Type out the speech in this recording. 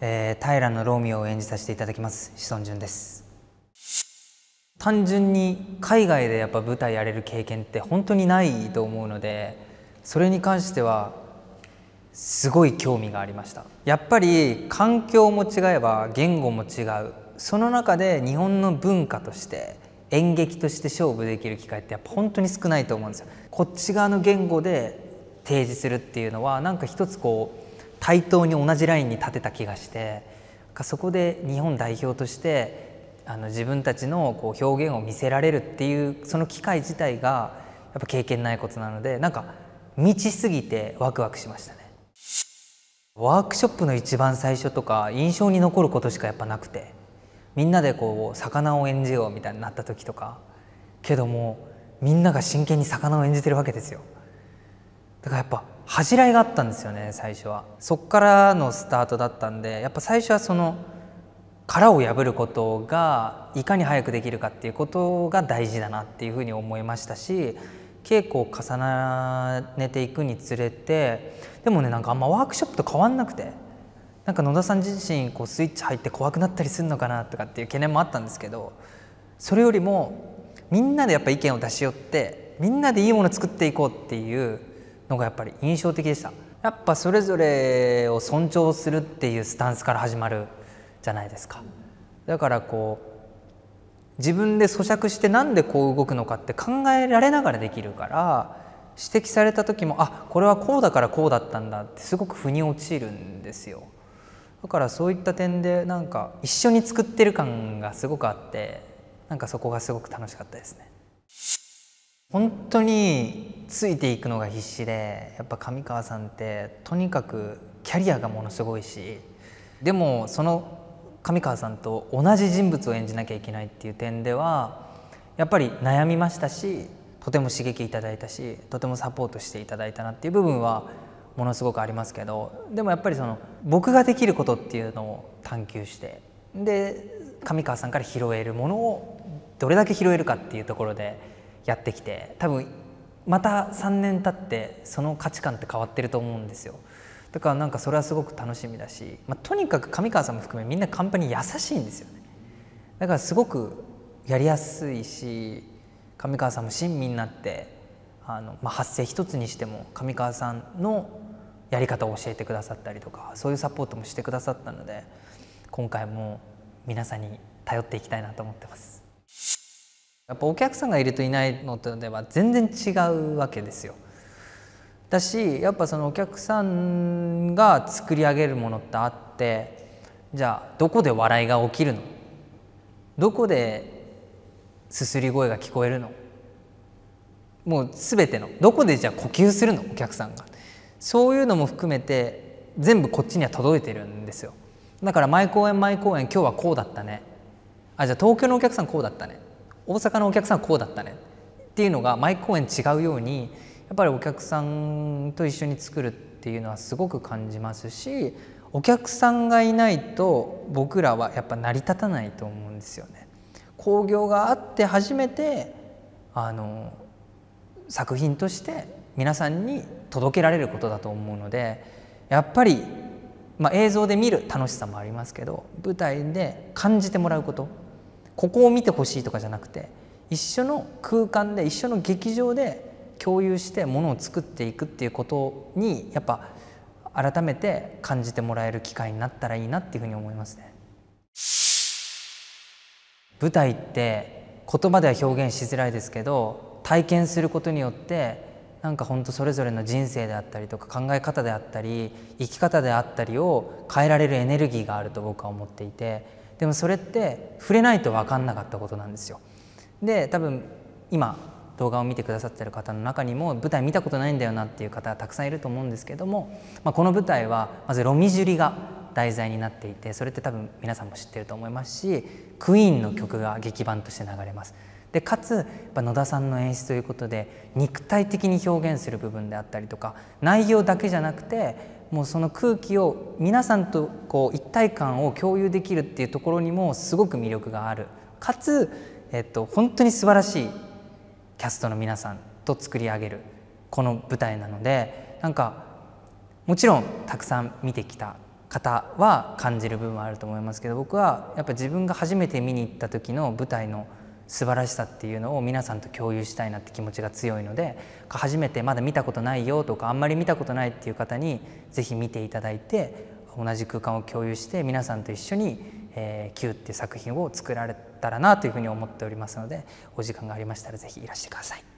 えー、平のロミオを演じさせていただきます志尊淳です単純に海外でやっぱ舞台やれる経験って本当にないと思うのでそれに関してはすごい興味がありましたやっぱり環境も違えば言語も違うその中で日本の文化として演劇として勝負できる機会ってやっぱ本当に少ないと思うんですよこっち側の言語で提示するっていうのはなんか一つこう対等に同じラインに立てた気がしてそこで日本代表としてあの自分たちのこう表現を見せられるっていうその機会自体がやっぱ経験ないことなのでなんか満ちすぎてワクワクしましたねワークショップの一番最初とか印象に残ることしかやっぱなくてみんなでこう魚を演じようみたいになった時とかけどもみんなが真剣に魚を演じてるわけですよだからやっぱ恥じらいがあったんですよね最初はそっからのスタートだったんでやっぱ最初はその殻を破ることがいかに早くできるかっていうことが大事だなっていうふうに思いましたし稽古を重ねていくにつれてでもねなんかあんまワークショップと変わんなくてなんか野田さん自身こうスイッチ入って怖くなったりするのかなとかっていう懸念もあったんですけどそれよりもみんなでやっぱ意見を出し寄ってみんなでいいもの作っていこうっていうのがやっぱり印象的でしたやっぱそれぞれを尊重するっていうスタンスから始まるじゃないですかだからこう自分で咀嚼して何でこう動くのかって考えられながらできるから指摘された時もあこれはこうだからこうだったんだってすごく腑に落ちるんですよだからそういった点でなんか一緒に作ってる感がすごくあってなんかそこがすごく楽しかったですね。本当についていくのが必死でやっぱ上川さんってとにかくキャリアがものすごいしでもその上川さんと同じ人物を演じなきゃいけないっていう点ではやっぱり悩みましたしとても刺激いただいたしとてもサポートしていただいたなっていう部分はものすごくありますけどでもやっぱりその僕ができることっていうのを探求してで上川さんから拾えるものをどれだけ拾えるかっていうところで。やってきて多分また3年経ってその価値観って変わってると思うんですよだからなんかそれはすごく楽しみだし、まあ、とにかく上川さんも含めみんなカンパニー優しいんですよねだからすごくやりやすいし上川さんも親身になってあの、まあ、発声一つにしても上川さんのやり方を教えてくださったりとかそういうサポートもしてくださったので今回も皆さんに頼っていきたいなと思ってます。やっぱお客さんがいるといないのとでは全然違うわけですよ。だしやっぱそのお客さんが作り上げるものってあってじゃあどこで笑いが起きるのどこですすり声が聞こえるのもう全てのどこでじゃあ呼吸するのお客さんがそういうのも含めて全部こっちには届いてるんですよだから毎公演毎公演今日はこうだったねあじゃあ東京のお客さんこうだったね大阪のお客さんこうだったねっていうのが毎公演違うようにやっぱりお客さんと一緒に作るっていうのはすごく感じますしお客さんがいないと僕らはやっぱ成り立たないと思うんですよね。興行があって初めてあの作品として皆さんに届けられることだと思うのでやっぱり、まあ、映像で見る楽しさもありますけど舞台で感じてもらうことここを見てほしいとかじゃなくて一緒の空間で一緒の劇場で共有してものを作っていくっていうことにやっぱ改めて感じてもらえる機会になったらいいなっていうふうに思いますね。舞台って言葉では表現しづらいですけど体験することによってなんかほんとそれぞれの人生であったりとか考え方であったり生き方であったりを変えられるエネルギーがあると僕は思っていてでもそれって触れないと分かんなかったことなんですよ。で多分今動画を見てくださってる方の中にも舞台見たことないんだよなっていう方はたくさんいると思うんですけども、まあ、この舞台はまず「ロミジュリ」が題材になっていてそれって多分皆さんも知ってると思いますしクイーンの曲が劇版として流れます。でかつやっぱ野田さんの演出ということで肉体的に表現する部分であったりとか内容だけじゃなくてもうその空気を皆さんとこう一体感を共有できるっていうところにもすごく魅力があるかつ、えっと、本当に素晴らしいキャストの皆さんと作り上げるこの舞台なのでなんかもちろんたくさん見てきた方は感じる部分はあると思いますけど僕はやっぱ自分が初めて見に行った時の舞台の素晴らしさっていうのを皆さんと共有したいなって気持ちが強いので初めてまだ見たことないよとかあんまり見たことないっていう方に是非見ていただいて同じ空間を共有して皆さんと一緒に「えー、Q」っていう作品を作られたらなというふうに思っておりますのでお時間がありましたら是非いらしてください。